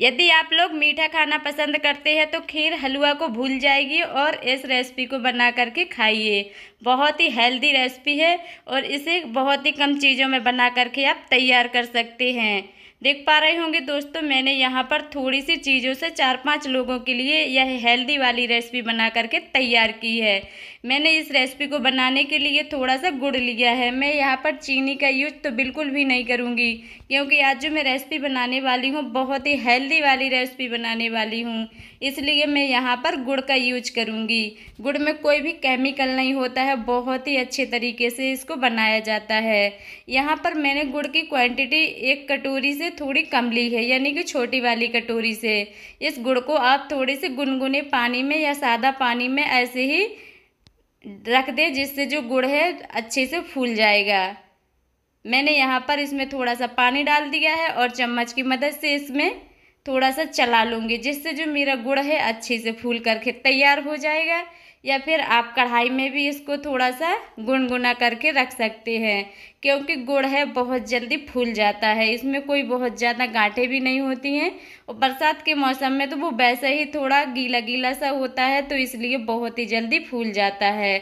यदि आप लोग मीठा खाना पसंद करते हैं तो खीर हलवा को भूल जाएगी और इस रेसिपी को बना करके खाइए बहुत ही हेल्दी रेसिपी है और इसे बहुत ही कम चीज़ों में बना करके आप तैयार कर सकते हैं देख पा रहे होंगे दोस्तों मैंने यहाँ पर थोड़ी सी चीज़ों से चार पांच लोगों के लिए यह हेल्दी वाली रेसिपी बना करके तैयार की है मैंने इस रेसिपी को बनाने के लिए थोड़ा सा गुड़ लिया है मैं यहाँ पर चीनी का यूज तो बिल्कुल भी नहीं करूँगी क्योंकि आज जो मैं रेसिपी बनाने वाली हूँ बहुत ही हेल्दी वाली रेसिपी बनाने वाली हूँ इसलिए मैं यहाँ पर गुड़ का यूज करूँगी गुड़ में कोई भी केमिकल नहीं होता है बहुत ही अच्छे तरीके से इसको बनाया जाता है यहाँ पर मैंने गुड़ की क्वान्टिटी एक कटोरी से से थोड़ी कम ली है यानी कि छोटी वाली कटोरी से इस गुड़ को आप थोड़े से गुनगुने पानी में या सादा पानी में ऐसे ही रख दें जिससे जो गुड़ है अच्छे से फूल जाएगा मैंने यहाँ पर इसमें थोड़ा सा पानी डाल दिया है और चम्मच की मदद से इसमें थोड़ा सा चला लूँगी जिससे जो मेरा गुड़ है अच्छे से फूल करके तैयार हो जाएगा या फिर आप कढ़ाई में भी इसको थोड़ा सा गुनगुना करके रख सकते हैं क्योंकि गुड़ है बहुत जल्दी फूल जाता है इसमें कोई बहुत ज़्यादा गांठें भी नहीं होती हैं और बरसात के मौसम में तो वो वैसे ही थोड़ा गीला गीला सा होता है तो इसलिए बहुत ही जल्दी फूल जाता है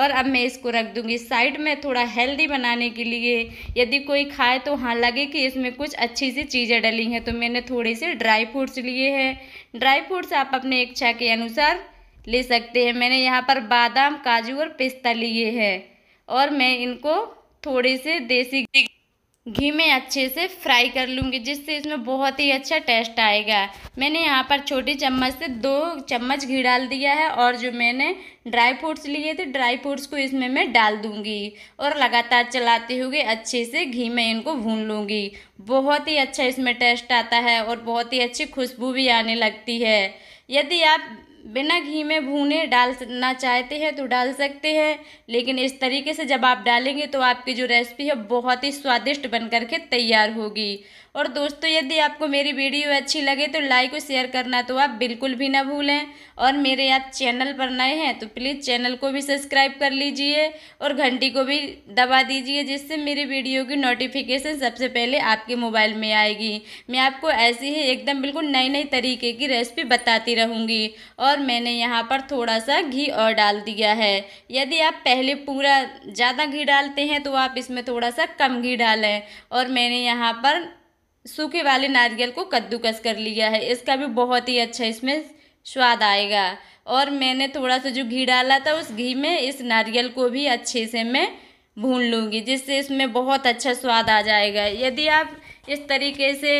और अब मैं इसको रख दूँगी साइड में थोड़ा हेल्दी बनाने के लिए यदि कोई खाए तो हाँ लगे कि इसमें कुछ अच्छी सी चीज़ें डली हैं तो मैंने थोड़े से ड्राई फ्रूट्स लिए हैं ड्राई फ्रूट्स आप अपने इच्छा के अनुसार ले सकते हैं मैंने यहाँ पर बादाम काजू और पिस्ता लिए हैं और मैं इनको थोड़े से देसी घी में अच्छे से फ्राई कर लूँगी जिससे इसमें बहुत ही अच्छा टेस्ट आएगा मैंने यहाँ पर छोटी चम्मच से दो चम्मच घी डाल दिया है और जो मैंने ड्राई फ्रूट्स लिए थे ड्राई फ्रूट्स को इसमें मैं डाल दूँगी और लगातार चलाते हुए अच्छे से घी में इनको भून लूँगी बहुत ही अच्छा इसमें टेस्ट आता है और बहुत ही अच्छी खुशबू भी आने लगती है यदि आप बिना घी में भूने डालना चाहते हैं तो डाल सकते हैं लेकिन इस तरीके से जब आप डालेंगे तो आपकी जो रेसिपी है बहुत ही स्वादिष्ट बन कर के तैयार होगी और दोस्तों यदि आपको मेरी वीडियो अच्छी लगे तो लाइक और शेयर करना तो आप बिल्कुल भी ना भूलें और मेरे आप चैनल पर नए हैं तो प्लीज़ चैनल को भी सब्सक्राइब कर लीजिए और घंटी को भी दबा दीजिए जिससे मेरी वीडियो की नोटिफिकेशन सबसे पहले आपके मोबाइल में आएगी मैं आपको ऐसी ही एकदम बिल्कुल नई नई तरीके की रेसिपी बताती रहूँगी और और मैंने यहाँ पर थोड़ा सा घी और डाल दिया है यदि आप पहले पूरा ज़्यादा घी डालते हैं तो आप इसमें थोड़ा सा कम घी डालें और मैंने यहाँ पर सूखे वाले नारियल को कद्दूकस कर लिया है इसका भी बहुत ही अच्छा इसमें स्वाद आएगा और मैंने थोड़ा सा जो घी डाला था उस घी में इस नारियल को भी अच्छे से मैं भून लूँगी जिससे इसमें बहुत अच्छा स्वाद आ जाएगा यदि आप इस तरीके से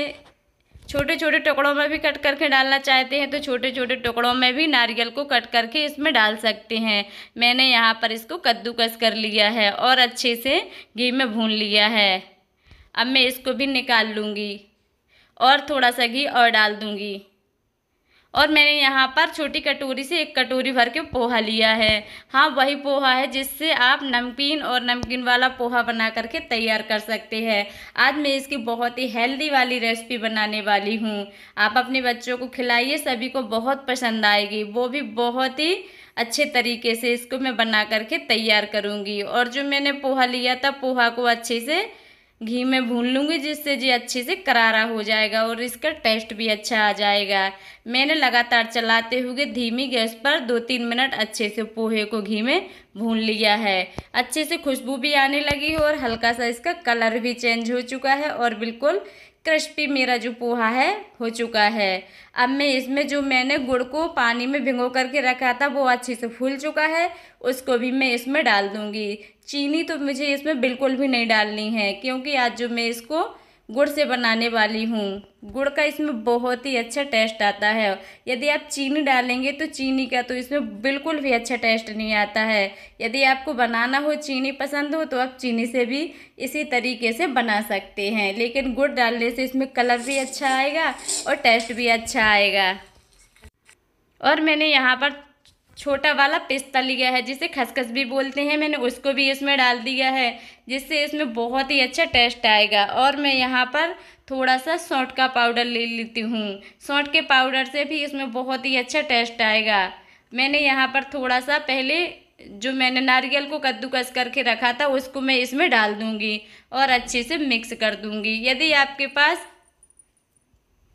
छोटे छोटे टुकड़ों में भी कट करके डालना चाहते हैं तो छोटे छोटे टुकड़ों में भी नारियल को कट करके इसमें डाल सकते हैं मैंने यहाँ पर इसको कद्दूकस कर लिया है और अच्छे से घी में भून लिया है अब मैं इसको भी निकाल लूँगी और थोड़ा सा घी और डाल दूँगी और मैंने यहाँ पर छोटी कटोरी से एक कटोरी भर के पोहा लिया है हाँ वही पोहा है जिससे आप नमकीन और नमकीन वाला पोहा बना करके तैयार कर सकते हैं आज मैं इसकी बहुत ही हेल्दी वाली रेसिपी बनाने वाली हूँ आप अपने बच्चों को खिलाइए सभी को बहुत पसंद आएगी वो भी बहुत ही अच्छे तरीके से इसको मैं बना करके तैयार करूँगी और जो मैंने पोहा लिया था पोहा को अच्छे से घी में भून लूँगी जिससे जी अच्छे से करारा हो जाएगा और इसका टेस्ट भी अच्छा आ जाएगा मैंने लगातार चलाते हुए धीमी गैस पर दो तीन मिनट अच्छे से पोहे को घी में भून लिया है अच्छे से खुशबू भी आने लगी और हल्का सा इसका कलर भी चेंज हो चुका है और बिल्कुल क्रिस्पी मेरा जो पोहा है हो चुका है अब मैं इसमें जो मैंने गुड़ को पानी में भिंगो करके रखा था वो अच्छे से फूल चुका है उसको भी मैं इसमें डाल दूँगी चीनी तो मुझे इसमें बिल्कुल भी नहीं डालनी है क्योंकि आज जो मैं इसको गुड़ से बनाने वाली हूँ गुड़ का इसमें बहुत ही अच्छा टेस्ट आता है यदि आप चीनी डालेंगे तो चीनी का तो इसमें बिल्कुल भी अच्छा टेस्ट नहीं आता है यदि आपको बनाना हो चीनी पसंद हो तो आप चीनी से भी इसी तरीके से बना सकते हैं लेकिन गुड़ डालने से इसमें कलर भी अच्छा आएगा और टेस्ट भी अच्छा आएगा और मैंने यहाँ पर छोटा वाला पिस्ता लिया है जिसे खसखस भी बोलते हैं मैंने उसको भी इसमें डाल दिया है जिससे इसमें बहुत ही अच्छा टेस्ट आएगा और मैं यहाँ पर थोड़ा सा सौंठ का पाउडर ले लेती हूँ सौंठ के पाउडर से भी इसमें बहुत ही अच्छा टेस्ट आएगा मैंने यहाँ पर थोड़ा सा पहले जो मैंने नारियल को कद्दूकस करके रखा था उसको मैं इसमें डाल दूँगी और अच्छे से मिक्स कर दूँगी यदि आपके पास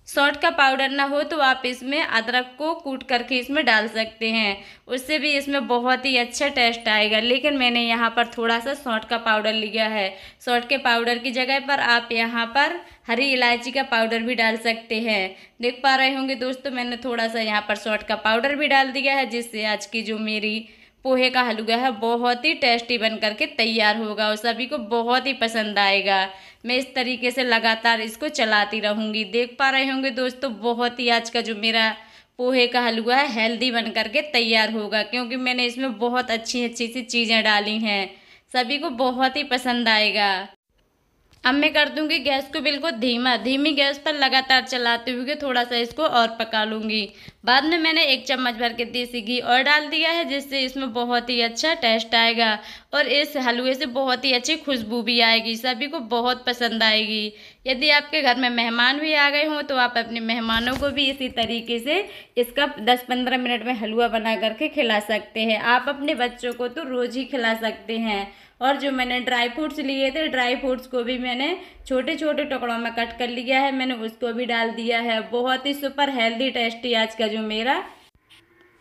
सॉल्ट का पाउडर ना हो तो आप इसमें अदरक को कूट करके इसमें डाल सकते हैं उससे भी इसमें बहुत ही अच्छा टेस्ट आएगा लेकिन मैंने यहाँ पर थोड़ा सा सॉल्ट का पाउडर लिया है सॉल्ट के पाउडर की जगह पर आप यहाँ पर हरी इलायची का पाउडर भी डाल सकते हैं देख पा रहे होंगे दोस्तों मैंने थोड़ा सा यहाँ पर सॉल्ट का पाउडर भी डाल दिया है जिससे आज की जो मेरी पोहे का हलवा है बहुत ही टेस्टी बन करके तैयार होगा और सभी को बहुत ही पसंद आएगा मैं इस तरीके से लगातार इसको चलाती रहूँगी देख पा रहे होंगे दोस्तों बहुत ही आज का जो मेरा पोहे का हलवा है हेल्दी बन करके तैयार होगा क्योंकि मैंने इसमें बहुत अच्छी अच्छी सी चीज़ें डाली हैं सभी को बहुत ही पसंद आएगा अब मैं कर दूंगी गैस को बिल्कुल धीमा धीमी गैस पर लगातार चलाते हुए थोड़ा सा इसको और पका लूँगी बाद में मैंने एक चम्मच भर के देसी घी और डाल दिया है जिससे इसमें बहुत ही अच्छा टेस्ट आएगा और इस हलवे से बहुत ही अच्छी खुशबू भी आएगी सभी को बहुत पसंद आएगी यदि आपके घर में मेहमान भी आ गए हों तो आप अपने मेहमानों को भी इसी तरीके से इसका दस पंद्रह मिनट में हलवा बना करके खिला सकते हैं आप अपने बच्चों को तो रोज़ ही खिला सकते हैं और जो मैंने ड्राई फ्रूट्स लिए थे ड्राई फ्रूट्स को भी मैंने छोटे छोटे टुकड़ों में कट कर लिया है मैंने उसको भी डाल दिया है बहुत ही सुपर हेल्दी टेस्टी आज का जो मेरा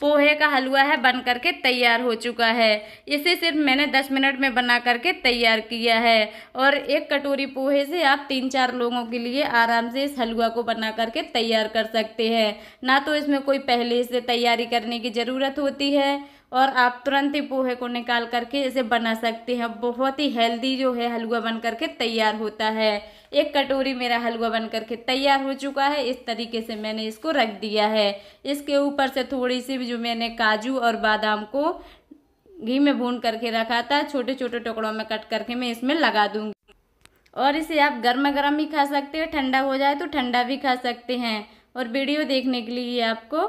पोहे का हलवा है बन करके तैयार हो चुका है इसे सिर्फ मैंने दस मिनट में बना करके तैयार किया है और एक कटोरी पोहे से आप तीन चार लोगों के लिए आराम से इस हलवा को बना करके तैयार कर सकते हैं ना तो इसमें कोई पहले से तैयारी करने की ज़रूरत होती है और आप तुरंत ही पोहे को निकाल करके इसे बना सकते हैं बहुत ही हेल्दी जो है हलवा बन करके तैयार होता है एक कटोरी मेरा हलवा बन करके तैयार हो चुका है इस तरीके से मैंने इसको रख दिया है इसके ऊपर से थोड़ी सी जो मैंने काजू और बादाम को घी में भून करके रखा था छोटे छोटे टुकड़ों में कट करके मैं इसमें लगा दूँगी और इसे आप गर्मा गर्म भी खा सकते हैं ठंडा हो जाए तो ठंडा भी खा सकते हैं और वीडियो देखने के लिए आपको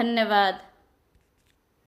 धन्यवाद